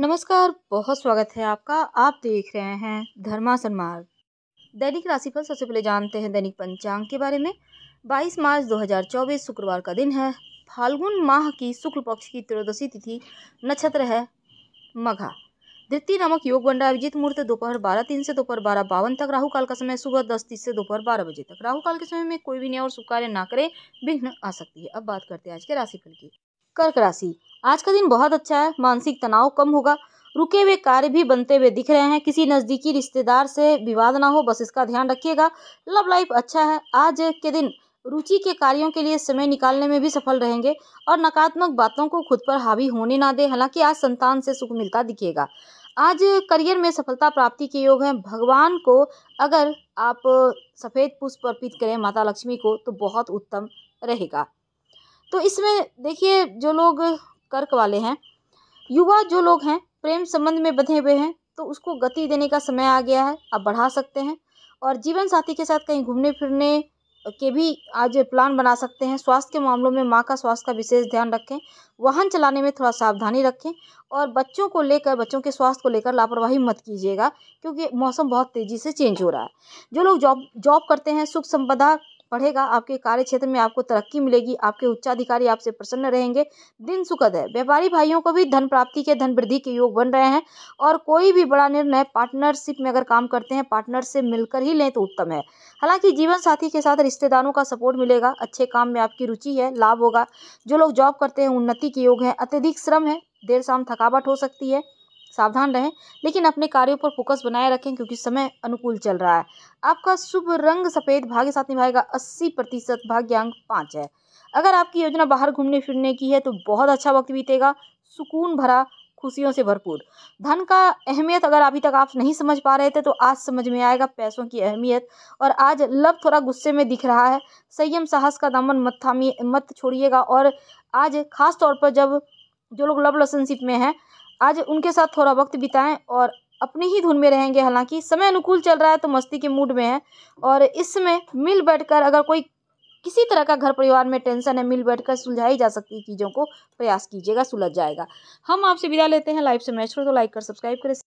नमस्कार बहुत स्वागत है आपका आप देख रहे हैं धर्मासन मार्ग दैनिक राशिफल सबसे पहले जानते हैं दैनिक पंचांग के बारे में 22 मार्च 2024 शुक्रवार का दिन है फाल्गुन माह की शुक्ल पक्ष की त्रयोदशी तिथि नक्षत्र है मघा द्वितीय नामक योग बन रहा अभिजीत मुहूर्त दोपहर बारह तीन से दोपहर बारह बावन तक राहु काल का समय सुबह दस तीस से दोपहर बारह बजे तक राहु काल के समय में कोई भी न्याय और शुभ कार्य ना करें विघ्न आ सकती है अब बात करते हैं आज के राशिफल की कर्क राशि आज का दिन बहुत अच्छा है मानसिक तनाव कम होगा रुके हुए कार्य भी बनते हुए दिख रहे हैं किसी नज़दीकी रिश्तेदार से विवाद ना हो बस इसका ध्यान रखिएगा लव लाइफ अच्छा है आज के दिन रुचि के कार्यों के लिए समय निकालने में भी सफल रहेंगे और नकारात्मक बातों को खुद पर हावी होने ना दें हालांकि आज संतान से सुख मिलता दिखेगा आज करियर में सफलता प्राप्ति के योग हैं भगवान को अगर आप सफ़ेद पुष्प अर्पित करें माता लक्ष्मी को तो बहुत उत्तम रहेगा तो इसमें देखिए जो लोग कर्क वाले हैं युवा जो लोग हैं प्रेम संबंध में बंधे हुए हैं तो उसको गति देने का समय आ गया है आप बढ़ा सकते हैं और जीवन साथी के साथ कहीं घूमने फिरने के भी आज प्लान बना सकते हैं स्वास्थ्य के मामलों में माँ का स्वास्थ्य का विशेष ध्यान रखें वाहन चलाने में थोड़ा सावधानी रखें और बच्चों को लेकर बच्चों के स्वास्थ्य को लेकर लापरवाही मत कीजिएगा क्योंकि मौसम बहुत तेज़ी से चेंज हो रहा है जो लोग जॉब जॉब करते हैं सुख संपदा पढ़ेगा आपके कार्य क्षेत्र में आपको तरक्की मिलेगी आपके उच्चाधिकारी आपसे प्रसन्न रहेंगे दिन सुखद है व्यापारी भाइयों को भी धन प्राप्ति के धन वृद्धि के योग बन रहे हैं और कोई भी बड़ा निर्णय पार्टनरशिप में अगर काम करते हैं पार्टनर से मिलकर ही लें तो उत्तम है हालांकि जीवन साथी के साथ रिश्तेदारों का सपोर्ट मिलेगा अच्छे काम में आपकी रुचि है लाभ होगा जो लोग जॉब करते हैं उन्नति के योग हैं अत्यधिक श्रम है देर शाम थकावट हो सकती है सावधान रहें लेकिन अपने कार्यों पर फोकस बनाए रखें क्योंकि समय अनुकूल चल रहा है आपका शुभ रंग सफ़ेद भाग्य साथ निभाएगा अस्सी प्रतिशत भाग्यांक पाँच है अगर आपकी योजना बाहर घूमने फिरने की है तो बहुत अच्छा वक्त बीतेगा सुकून भरा खुशियों से भरपूर धन का अहमियत अगर अभी तक आप नहीं समझ पा रहे थे तो आज समझ में आएगा पैसों की अहमियत और आज लव थोड़ा गुस्से में दिख रहा है संयम साहस का दामन मत थामिए मत छोड़िएगा और आज खास तौर पर जब जो लोग लव रिलेशनशिप में हैं आज उनके साथ थोड़ा वक्त बिताएं और अपनी ही धुन में रहेंगे हालांकि समय अनुकूल चल रहा है तो मस्ती के मूड में है और इस समय मिल बैठकर अगर कोई किसी तरह का घर परिवार में टेंशन है मिल बैठकर सुलझाई जा सकती है चीज़ों को प्रयास कीजिएगा सुलझ जाएगा हम आपसे विदा लेते हैं लाइव से मैच तो लाइक कर सब्सक्राइब करें